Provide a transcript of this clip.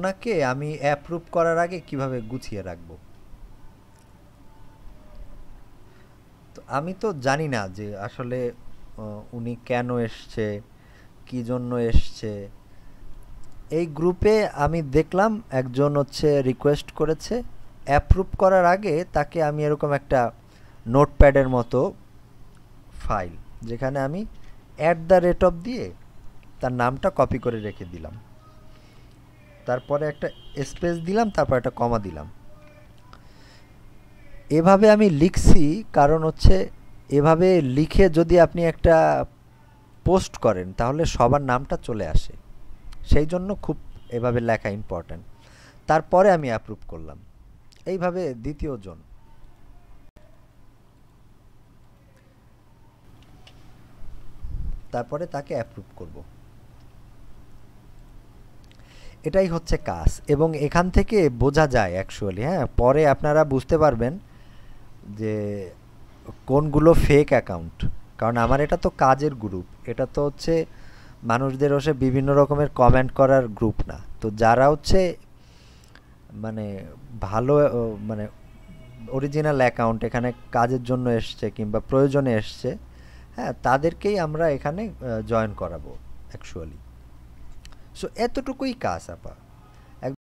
ওনাকে আমি অ্যাপ্রুভ করার আগে কিভাবে গুছিয়ে রাখব তো আমি তো জানি না যে আসলে উনি কেন এসছে কি জন্য এসছে এই গ্রুপে আমি দেখলাম একজন হচ্ছে রিকোয়েস্ট করেছে অ্যাপ্রুভ করার আগে তাকে আমি এরকম একটা নোটপ্যাডের মতো ফাইল যেখানে আমি অ্যাট দ্য রেট অফ দিয়ে তার নামটা কপি করে রেখে দিলাম তারপরে একটা স্পেস দিলাম তারপর একটা কমা দিলাম এভাবে আমি লিখছি কারণ হচ্ছে এভাবে লিখে যদি আপনি একটা পোস্ট করেন তাহলে সবার নামটা চলে আসে সেই জন্য খুব এভাবে লেখা ইম্পর্ট্যান্ট তারপরে আমি অ্যাপ্রুভ করলাম এইভাবে দ্বিতীয় জন তারপরে তাকে অ্যাপ্রুভ করব এটাই হচ্ছে কাজ এবং এখান থেকে বোঝা যায় অ্যাকচুয়ালি হ্যাঁ পরে আপনারা বুঝতে পারবেন যে কোনগুলো ফেক অ্যাকাউন্ট কারণ আমার এটা তো কাজের গ্রুপ এটা তো হচ্ছে মানুষদের ওসে বিভিন্ন রকমের কমেন্ট করার গ্রুপ না তো যারা হচ্ছে মানে ভালো মানে অরিজিনাল অ্যাকাউন্ট এখানে কাজের জন্য এসছে কিংবা প্রয়োজনে এসছে হ্যাঁ তাদেরকেই আমরা এখানে জয়েন করাবো অ্যাকচুয়ালি সো এতটুকুই কাজ আপা